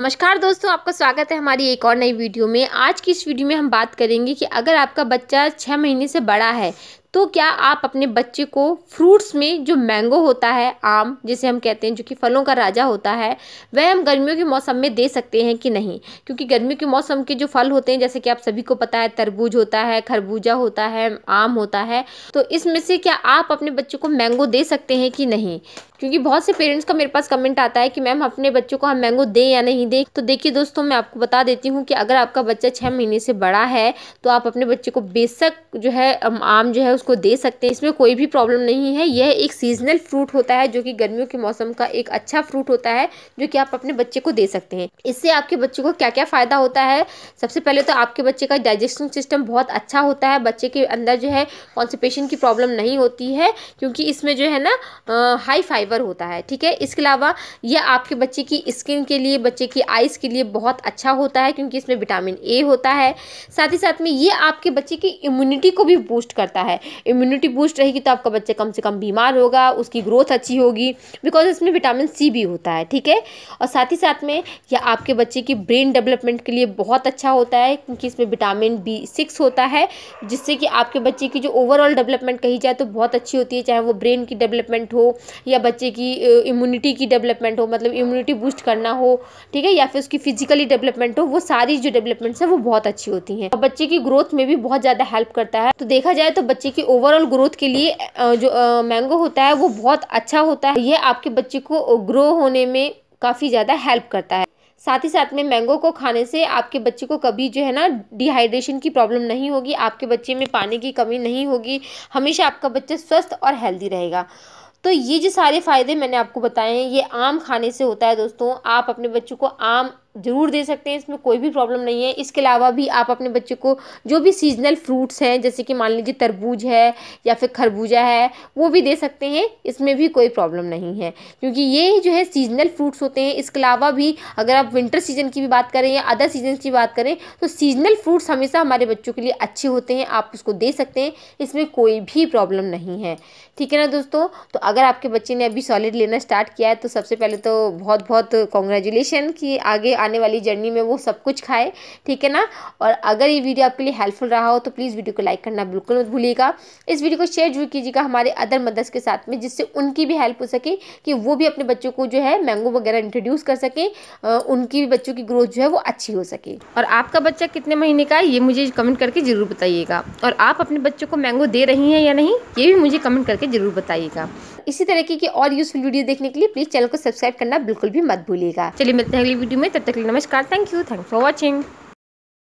नमस्कार दोस्तों आपका स्वागत है हमारी एक और नई वीडियो में आज की इस वीडियो में हम बात करेंगे कि अगर आपका बच्चा छः महीने से बड़ा है तो क्या आप अपने बच्चे को फ्रूट्स में जो मैंगो होता है आम जिसे हम कहते हैं जो कि फलों का राजा होता है वह हम गर्मियों के मौसम में दे सकते हैं कि नहीं क्योंकि गर्मियों के मौसम के जो फल होते हैं जैसे कि आप सभी को पता है तरबूज होता है खरबूजा होता है आम होता है तो इसमें से क्या आप अपने बच्चे को मैंगो दे सकते हैं कि नहीं क्योंकि बहुत से पेरेंट्स का मेरे पास कमेंट आता है कि मैम अपने बच्चों को हम मैंगो दें या नहीं दें तो देखिए दोस्तों मैं आपको बता देती हूँ कि अगर आपका बच्चा छः महीने से बड़ा है तो आप अपने बच्चे को बेशक जो है आम जो है उसको दे सकते हैं इसमें कोई भी प्रॉब्लम नहीं है यह एक सीजनल फ्रूट होता है जो कि गर्मियों के मौसम का एक अच्छा फ्रूट होता है जो कि आप अपने बच्चे को दे सकते हैं इससे आपके बच्चे को क्या क्या फ़ायदा होता है सबसे पहले तो आपके बच्चे का डाइजेशन सिस्टम बहुत अच्छा होता है बच्चे के अंदर जो है कॉन्सिपेशन की प्रॉब्लम नहीं होती है क्योंकि इसमें जो है ना हाई फाइबर होता है ठीक है इसके अलावा यह आपके बच्चे की स्किन के लिए बच्चे की आइज़ के लिए बहुत अच्छा होता है क्योंकि इसमें विटामिन ए होता है साथ ही साथ में ये आपके बच्चे की इम्यूनिटी को भी बूस्ट करता है इम्यूनिटी बूस्ट रहेगी तो आपका बच्चा कम से कम बीमार होगा उसकी ग्रोथ अच्छी होगी बिकॉज इसमें विटामिन सी भी होता है ठीक है और साथ ही साथ में यह आपके बच्चे की ब्रेन डेवलपमेंट के लिए बहुत अच्छा होता है क्योंकि इसमें विटामिन बी सिक्स होता है जिससे कि आपके बच्चे की जो ओवरऑल डेवलपमेंट कही जाए तो बहुत अच्छी होती है चाहे वो ब्रेन की डेवलपमेंट हो या बच्चे की इम्यूनिटी की डेवलपमेंट हो मतलब इम्यूनिटी बूस्ट करना हो ठीक है या फिर उसकी फिजिकली डेवलपमेंट हो वो सारी जो डेवलपमेंट्स हैं वो बहुत अच्छी होती हैं और बच्चे की ग्रोथ में भी बहुत ज़्यादा हेल्प करता है तो देखा जाए तो बच्चे की उसकी ओवरऑल ग्रोथ के लिए जो मैंगो होता है वो बहुत अच्छा होता है यह आपके बच्चे को ग्रो होने में काफ़ी ज़्यादा हेल्प करता है साथ ही साथ में मैंगो को खाने से आपके बच्चे को कभी जो है ना डिहाइड्रेशन की प्रॉब्लम नहीं होगी आपके बच्चे में पानी की कमी नहीं होगी हमेशा आपका बच्चा स्वस्थ और हेल्दी रहेगा तो ये जो सारे फ़ायदे मैंने आपको बताए हैं ये आम खाने से होता है दोस्तों आप अपने बच्चों को आम ज़रूर दे सकते हैं इसमें कोई भी प्रॉब्लम नहीं है इसके अलावा भी आप अपने बच्चे को जो भी सीजनल फ्रूट्स हैं जैसे कि मान लीजिए तरबूज है या फिर खरबूजा है वो भी दे सकते हैं इसमें भी कोई प्रॉब्लम नहीं है क्योंकि ये जो है सीजनल फ्रूट्स होते हैं इसके अलावा भी अगर आप विंटर सीजन की भी बात करें या अदर सीजन की बात करें तो सीजनल फ्रूट्स हमेशा हमारे बच्चों के लिए अच्छे होते हैं आप उसको दे सकते हैं इसमें कोई भी प्रॉब्लम नहीं है ठीक है ना दोस्तों तो अगर आपके बच्चे ने अभी सॉलिड लेना स्टार्ट किया है तो सबसे पहले तो बहुत बहुत कॉन्ग्रेचुलेशन कि आगे आने वाली जर्नी में वो सब कुछ खाए ठीक है ना और अगर ये वीडियो आपके लिए हेल्पफुल रहा हो तो प्लीज़ वीडियो को लाइक करना बिल्कुल मत भूलिएगा इस वीडियो को शेयर जरूर कीजिएगा हमारे अदर मदर्स के साथ में जिससे उनकी भी हेल्प हो सके कि वो भी अपने बच्चों को जो है मैंगो वगैरह इंट्रोड्यूस कर सकें उनकी भी बच्चों की ग्रोथ जो है वो अच्छी हो सके और आपका बच्चा कितने महीने का है ये मुझे कमेंट करके ज़रूर बताइएगा और आप अपने बच्चों को मैंगो दे रही हैं या नहीं ये भी मुझे कमेंट करके ज़रूर बताइएगा इसी तरीके की और यूज़फुल वीडियो देखने के लिए प्लीज़ चैनल को सब्सक्राइब करना बिल्कुल भी मत भूलिएगा चलिए मिलते हैं अगली वीडियो में तब तक नमस्कार thank you thanks for watching